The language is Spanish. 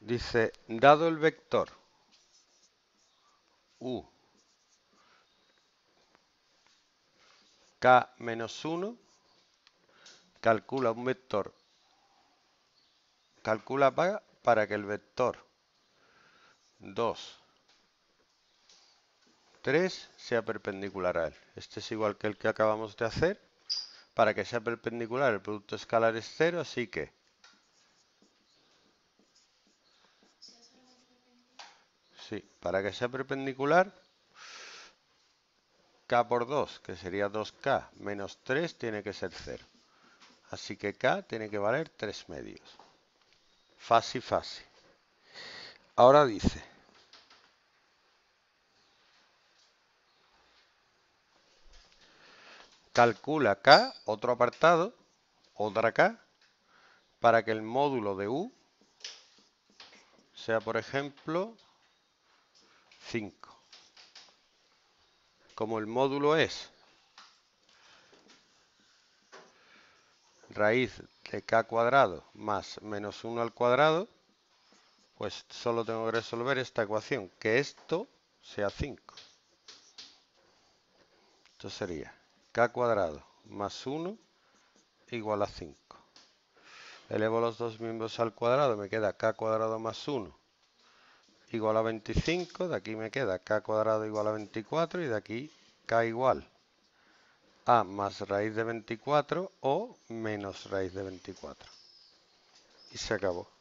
Dice, dado el vector U K menos 1, calcula un vector, calcula para, para que el vector 2, 3 sea perpendicular a él. Este es igual que el que acabamos de hacer. Para que sea perpendicular el producto escalar es 0, así que Sí, para que sea perpendicular, k por 2, que sería 2k, menos 3 tiene que ser 0. Así que k tiene que valer 3 medios. Fácil, fácil. Ahora dice... Calcula k, otro apartado, otra k, para que el módulo de u sea, por ejemplo, 5. Como el módulo es raíz de k cuadrado más menos 1 al cuadrado, pues solo tengo que resolver esta ecuación, que esto sea 5. Esto sería k cuadrado más 1 igual a 5. Elevo los dos miembros al cuadrado, me queda k cuadrado más 1 igual a 25, de aquí me queda k cuadrado igual a 24 y de aquí k igual a más raíz de 24 o menos raíz de 24. Y se acabó.